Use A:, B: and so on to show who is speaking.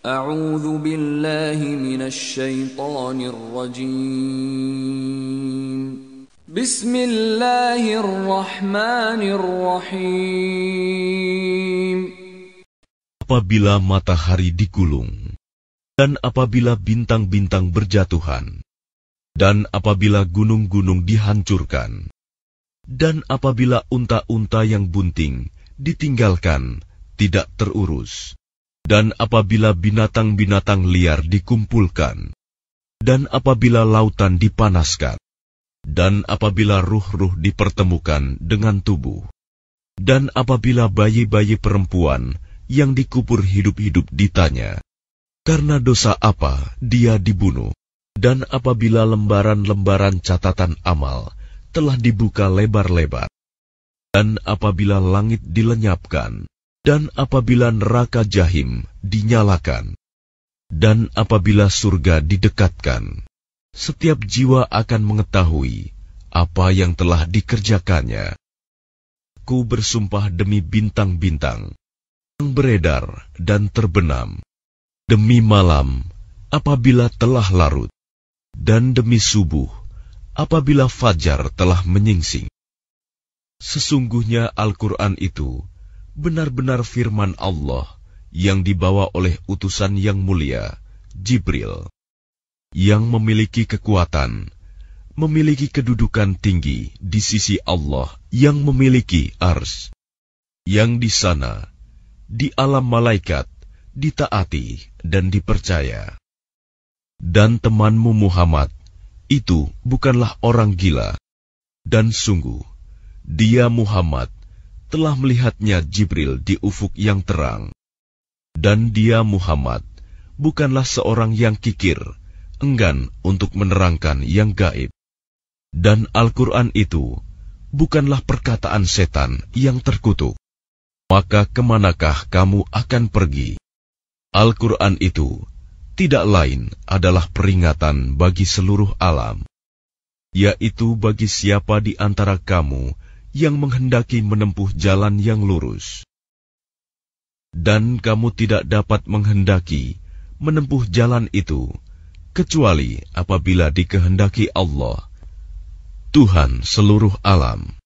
A: A'udzu billahi minasyaitonir rajim. Bismillahirrahmanirrahim. Apabila matahari digulung dan apabila bintang-bintang berjatuhan dan apabila gunung-gunung dihancurkan dan apabila unta-unta yang bunting ditinggalkan tidak terurus dan apabila binatang-binatang liar dikumpulkan, dan apabila lautan dipanaskan, dan apabila ruh-ruh dipertemukan dengan tubuh, dan apabila bayi-bayi perempuan yang dikubur hidup-hidup ditanya, karena dosa apa dia dibunuh, dan apabila lembaran-lembaran catatan amal telah dibuka lebar-lebar, dan apabila langit dilenyapkan, dan apabila neraka jahim dinyalakan, dan apabila surga didekatkan, setiap jiwa akan mengetahui apa yang telah dikerjakannya. Ku bersumpah demi bintang-bintang yang beredar dan terbenam, demi malam apabila telah larut, dan demi subuh apabila fajar telah menyingsing. Sesungguhnya Al-Quran itu benar-benar firman Allah yang dibawa oleh utusan yang mulia, Jibril, yang memiliki kekuatan, memiliki kedudukan tinggi di sisi Allah yang memiliki ars, yang di sana, di alam malaikat, ditaati dan dipercaya. Dan temanmu Muhammad, itu bukanlah orang gila. Dan sungguh, dia Muhammad telah melihatnya Jibril di ufuk yang terang. Dan dia Muhammad bukanlah seorang yang kikir, enggan untuk menerangkan yang gaib. Dan Al-Quran itu bukanlah perkataan setan yang terkutuk. Maka kemanakah kamu akan pergi? Al-Quran itu tidak lain adalah peringatan bagi seluruh alam, yaitu bagi siapa di antara kamu yang menghendaki menempuh jalan yang lurus. Dan kamu tidak dapat menghendaki menempuh jalan itu, kecuali apabila dikehendaki Allah, Tuhan seluruh alam.